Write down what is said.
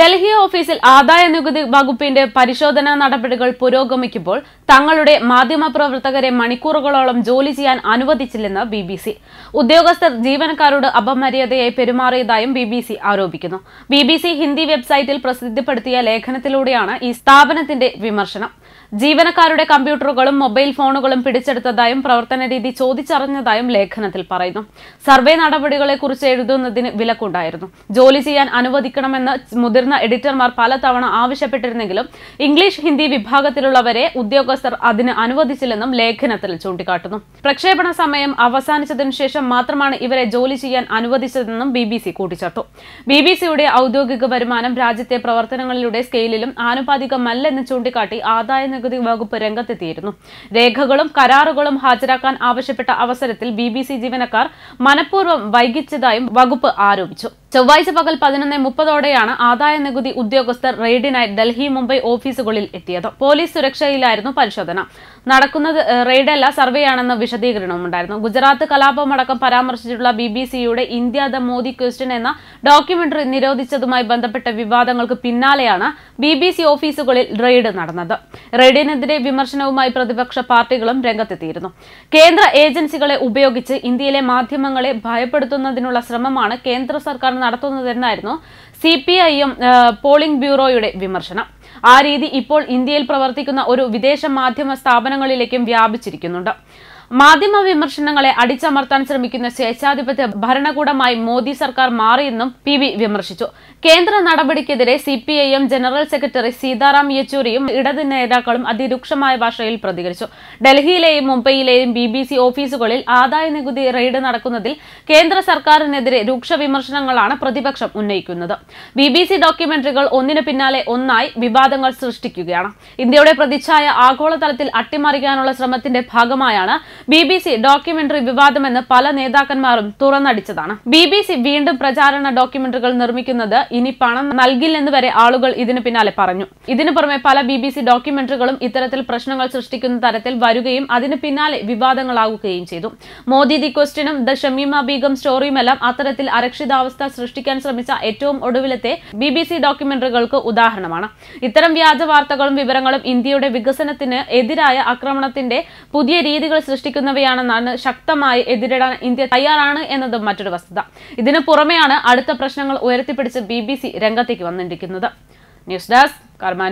ഡൽഹി ഓഫീസിൽ ആദായ നികുതി വകുപ്പിന്റെ പരിശോധനാ നടപടികൾ പുരോഗമിക്കുമ്പോൾ തങ്ങളുടെ മാധ്യമപ്രവർത്തകരെ മണിക്കൂറുകളോളം ജോലി ചെയ്യാൻ അനുവദിച്ചില്ലെന്ന് ബി ബി സി ഉദ്യോഗസ്ഥർ ജീവനക്കാരോട് അപമര്യാദയായി പെരുമാറിയതായും ബി ബി സി ആരോപിക്കുന്നു ബി ബി സി ഹിന്ദി വെബ്സൈറ്റിൽ പ്രസിദ്ധപ്പെടുത്തിയ ലേഖനത്തിലൂടെയാണ് ഈ സ്ഥാപനത്തിന്റെ വിമർശനം ജീവനക്കാരുടെ കമ്പ്യൂട്ടറുകളും മൊബൈൽ ഫോണുകളും പിടിച്ചെടുത്തതായും പ്രവർത്തന രീതി ചോദിച്ചറിഞ്ഞതായും ലേഖനത്തിൽ പറയുന്നു സർവേ നടപടികളെക്കുറിച്ച് എഴുതുന്നതിന് വിലക്കുണ്ടായിരുന്നു ജോലി ചെയ്യാൻ അനുവദിക്കണമെന്ന് മുതിർ മുതിർന്ന എഡിറ്റർമാർ പലതവണ ആവശ്യപ്പെട്ടിരുന്നെങ്കിലും ഇംഗ്ലീഷ് ഹിന്ദി വിഭാഗത്തിലുള്ളവരെ ഉദ്യോഗസ്ഥർ അതിന് അനുവദിച്ചില്ലെന്നും ലേഖനത്തിൽ ചൂണ്ടിക്കാട്ടുന്നു പ്രക്ഷേപണ സമയം അവസാനിച്ചതിനു ശേഷം മാത്രമാണ് ഇവരെ ജോലി ചെയ്യാൻ അനുവദിച്ചതെന്നും ബി ബി സി കൂട്ടിച്ചേർത്തു ബി ബി സിയുടെ ഔദ്യോഗിക വരുമാനം രാജ്യത്തെ പ്രവർത്തനങ്ങളിലൂടെ സ്കെയിലിലും ആനുപാതികമല്ലെന്ന് ചൂണ്ടിക്കാട്ടി നികുതി വകുപ്പ് രംഗത്തെത്തിയിരുന്നു രേഖകളും കരാറുകളും ഹാജരാക്കാൻ ആവശ്യപ്പെട്ട അവസരത്തിൽ ബി ജീവനക്കാർ മനഃപൂർവ്വം വൈകിച്ചതായും വകുപ്പ് ആരോപിച്ചു ചൊവ്വാഴ്ച പകൽ പതിനൊന്ന് മുപ്പതോടെയാണ് ആദായ നികുതി ഉദ്യോഗസ്ഥർ റെയ്ഡിനായി ഡൽഹി മുംബൈ ഓഫീസുകളിൽ എത്തിയത് പോലീസ് സുരക്ഷയിലായിരുന്നു പരിശോധന നടക്കുന്നത് റെയ്ഡല്ല വിശദീകരണവും വിശദീകരണമുണ്ടായിരുന്നു ഗുജറാത്ത് കലാപമടക്കം പരാമർശിച്ചിട്ടുള്ള ബി ബി സിയുടെ ഇന്ത്യ ദ മോദി ക്വസ്റ്റ്യൻ എന്ന ഡോക്യുമെന്ററി നിരോധിച്ചതുമായി ബന്ധപ്പെട്ട വിവാദങ്ങൾക്ക് പിന്നാലെയാണ് ബി ബി സി ഓഫീസുകളിൽ റെയ്ഡ് നടന്നത് റെയ്ഡിനെതിരെ വിമർശനവുമായി പ്രതിപക്ഷ പാർട്ടികളും രംഗത്തെത്തിയിരുന്നു കേന്ദ്ര ഏജൻസികളെ ഉപയോഗിച്ച് ഇന്ത്യയിലെ മാധ്യമങ്ങളെ ഭയപ്പെടുത്തുന്നതിനുള്ള ശ്രമമാണ് കേന്ദ്ര സർക്കാർ നടത്തുന്നതെന്നായിരുന്നു സി പി ഐ എം പോളിംഗ് ബ്യൂറോയുടെ വിമർശനം ആ രീതി ഇപ്പോൾ ഇന്ത്യയിൽ പ്രവർത്തിക്കുന്ന ഒരു വിദേശ മാധ്യമ സ്ഥാപനങ്ങളിലേക്കും വ്യാപിച്ചിരിക്കുന്നുണ്ട് മാധ്യമ വിമർശനങ്ങളെ അടിച്ചമർത്താൻ ശ്രമിക്കുന്ന സ്വേച്ഛാധിപത്യ ഭരണകൂടമായി മോദി സർക്കാർ മാറിയെന്നും പി വി വിമർശിച്ചു കേന്ദ്ര നടപടിക്കെതിരെ C P I M general secretary Sitaram യെച്ചൂരിയും ഇടത് നേതാക്കളും അതിരൂക്ഷമായ ഭാഷയിൽ പ്രതികരിച്ചു ഡൽഹിയിലെയും മുംബൈയിലെയും ബി ബി സി ഓഫീസുകളിൽ ആദായ നികുതി റെയ്ഡ് നടക്കുന്നതിൽ കേന്ദ്ര സർക്കാരിനെതിരെ രൂക്ഷ വിമർശനങ്ങളാണ് പ്രതിപക്ഷം ഉന്നയിക്കുന്നത് ബി ബി സി ഡോക്യുമെന്ററികൾ ഒന്നിന് പിന്നാലെ ഒന്നായി വിവാദങ്ങൾ സൃഷ്ടിക്കുകയാണ് ഇന്ത്യയുടെ പ്രതിച്ഛായ ആഗോളതലത്തിൽ അട്ടിമറിക്കാനുള്ള ശ്രമത്തിന്റെ ഭാഗമായാണ് ബി ബി സി ഡോക്യുമെന്ററി വിവാദമെന്ന് പല നേതാക്കന്മാരും തുറന്നടിച്ചതാണ് ബി ബി സി വീണ്ടും പ്രചാരണ ഡോക്യുമെന്ററികൾ നിർമ്മിക്കുന്നത് ഇനി പണം നൽകില്ലെന്ന് വരെ ആളുകൾ ഇതിനു പിന്നാലെ പറഞ്ഞു ഇതിനു പുറമെ പല ബി ബി സി ഡോക്യുമെന്ററികളും ഇത്തരത്തിൽ പ്രശ്നങ്ങൾ സൃഷ്ടിക്കുന്ന തരത്തിൽ വരികയും അതിനു പിന്നാലെ വിവാദങ്ങളാകുകയും ചെയ്തു മോദി ദി ക്വസ്റ്റ്യനും ദ ഷമീമ ബീഗം സ്റ്റോറിയുമെല്ലാം അത്തരത്തിൽ അരക്ഷിതാവസ്ഥ സൃഷ്ടിക്കാൻ ശ്രമിച്ച ഏറ്റവും ഒടുവിലത്തെ ബി ബി സി ഡോക്യുമെന്ററികൾക്ക് ഉദാഹരണമാണ് ഇത്തരം വ്യാജ വാർത്തകളും വിവരങ്ങളും ഇന്ത്യയുടെ വികസനത്തിന് എതിരായ ആക്രമണത്തിന്റെ പുതിയ രീതികൾ സൃഷ്ടി സൃഷ്ടിക്കുന്നവയാണെന്നാണ് ശക്തമായി എതിരിടാൻ ഇന്ത്യ തയ്യാറാണ് എന്നതും മറ്റൊരു വസ്തുത ഇതിനു പുറമെയാണ് അടുത്ത പ്രശ്നങ്ങൾ ഉയർത്തിപ്പിടിച്ച് ബി ബി സി രംഗത്തേക്ക് വന്നിരിക്കുന്നത് ന്യൂസ് ഡെസ്ക് കർമാ